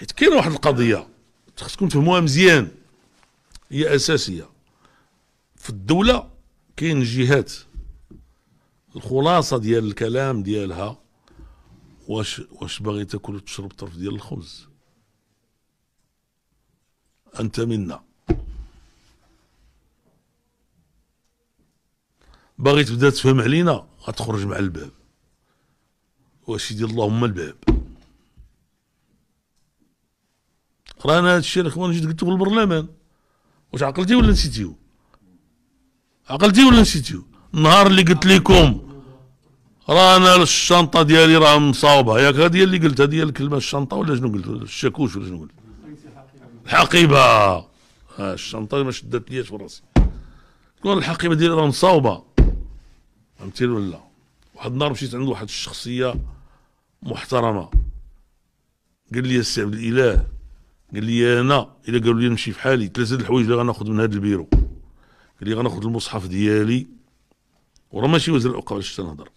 حيت كاين واحد القضيه خصكم تفهموها مزيان هي اساسيه في الدوله كاين جهات الخلاصه ديال الكلام ديالها واش واش باغي تاكل وتشرب طرف ديال الخبز انت منا باغي تبدا تفهم علينا غتخرج مع الباب واش يدير اللهم الباب رانا هذا الشيء الاخوان جيت قلتو في البرلمان واش عقلتي ولا نسيتيو عقلتي ولا نسيتيو النهار اللي قلت لكم رانا الشنطه ديالي راه مصاوبه ياك هذه اللي قلت هذه الكلمه الشنطه ولا شنو قلت الشاكوش ولا شنو قلت الحقيبه آه، الشنطه ما شدت ليش في راسي كون الحقيبه ديالي راه مصاوبه فهمتي ولا واحد النهار مشيت عند واحد الشخصيه محترمه قال لي سي عبد الاله قال لي انا الا قالوا لي نمشي في حالي ثلاثه الحوايج اللي غناخذ من هذا البيرو قال لي غناخذ المصحف ديالي وراه ماشي وزير الاوقاف باش تنهضر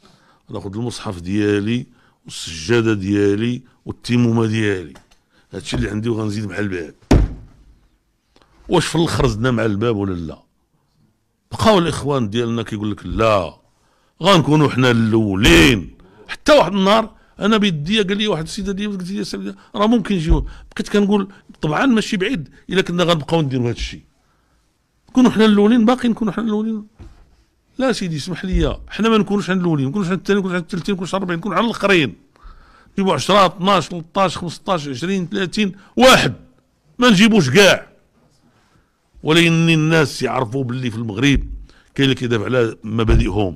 غناخذ المصحف ديالي والسجاده ديالي والتيمومه ديالي هادشي اللي عندي وغنزيد مع الباب واش في الاخر زدنا مع الباب ولا لا بقاو الاخوان ديالنا كيقول لك لا غنكونوا حنا الاولين حتى واحد النهار انا بيدي قال لي واحد السيده دي قلت لي راه ممكن يجيو بقيت كنقول طبعا ماشي بعيد الا كنا غنبقاو نديروا هذا الشيء نكونوا حنا الاولين باقي نكونوا حنا الاولين لا سيدي اسمح لي حنا ما نكونوش حنا الاولين نكونوش حنا الثاني نكونوش حنا الثالثين نكونوش حنا الرابعين نكونوا على الاخرين نجيبوا 10 12 13 15 20 30 واحد ما نجيبوش كاع ولكن الناس يعرفوا باللي في المغرب كاين اللي كيدافع على مبادئهم